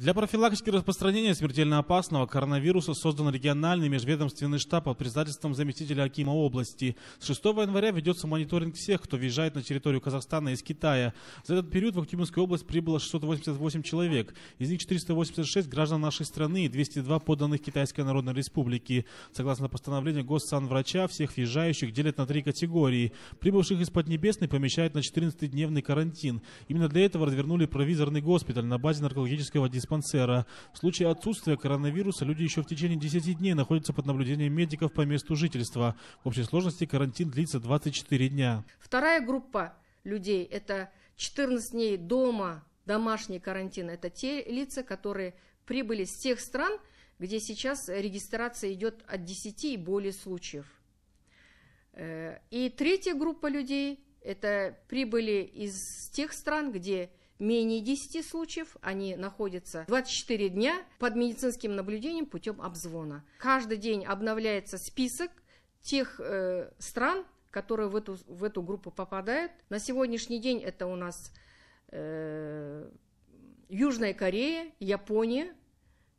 Для профилактики распространения смертельно опасного коронавируса создан региональный межведомственный штаб под председательством заместителя Акима области. С 6 января ведется мониторинг всех, кто въезжает на территорию Казахстана из Китая. За этот период в Актюбинскую область прибыло 688 человек. Из них 486 граждан нашей страны и 202 подданных Китайской Народной Республики. Согласно постановлению госсанврача, всех въезжающих делят на три категории. Прибывших из Поднебесной помещают на 14-дневный карантин. Именно для этого развернули провизорный госпиталь на базе наркологического диспансера диспансера. В случае отсутствия коронавируса люди еще в течение 10 дней находятся под наблюдением медиков по месту жительства. В общей сложности карантин длится 24 дня. Вторая группа людей – это 14 дней дома, домашний карантин. Это те лица, которые прибыли с тех стран, где сейчас регистрация идет от 10 и более случаев. Э, и третья группа людей – это прибыли из тех стран, где менее 10 случаев, они находятся 24 дня под медицинским наблюдением путем обзвона. Каждый день обновляется список тех э, стран, которые в эту, в эту группу попадают. На сегодняшний день это у нас э, Южная Корея, Япония,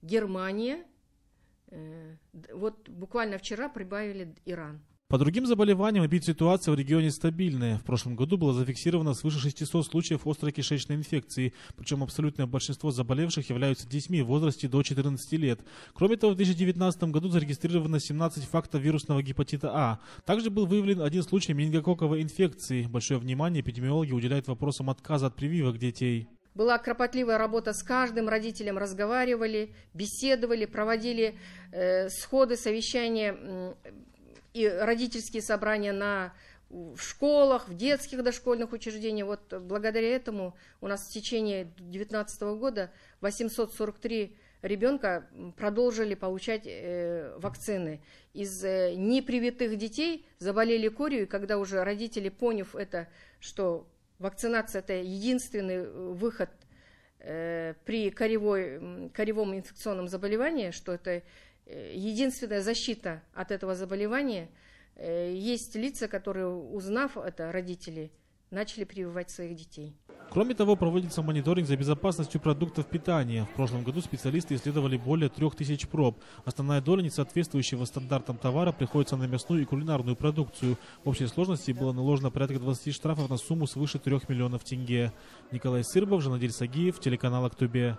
Германия. Э, вот буквально вчера прибавили Иран. По другим заболеваниям ситуация в регионе стабильная. В прошлом году было зафиксировано свыше 600 случаев острой кишечной инфекции, причем абсолютное большинство заболевших являются детьми в возрасте до 14 лет. Кроме того, в 2019 году зарегистрировано 17 фактов вирусного гепатита А. Также был выявлен один случай менингококковой инфекции. Большое внимание эпидемиологи уделяют вопросам отказа от прививок детей. Была кропотливая работа с каждым родителем, разговаривали, беседовали, проводили э, сходы, совещания э, и родительские собрания на в школах, в детских дошкольных учреждениях. Вот благодаря этому у нас в течение 2019 года 843 ребенка продолжили получать э, вакцины. Из э, непривитых детей заболели корью, и когда уже родители, поняв это, что вакцинация – это единственный э, выход э, при коревой, коревом инфекционном заболевании, что это Э, единственная защита от этого заболевания э, есть лица, которые, узнав это, родители, начали прививать своих детей. Кроме того, проводится мониторинг за безопасностью продуктов питания. В прошлом году специалисты исследовали более трех тысяч проб. Основная доля несоответствующего стандартам товара приходится на мясную и кулинарную продукцию. В общей сложности было наложено порядка 20 штрафов на сумму свыше трех миллионов тенге. Николай Сырбов, Жанадиль Сагиев, телеканал «Актубе».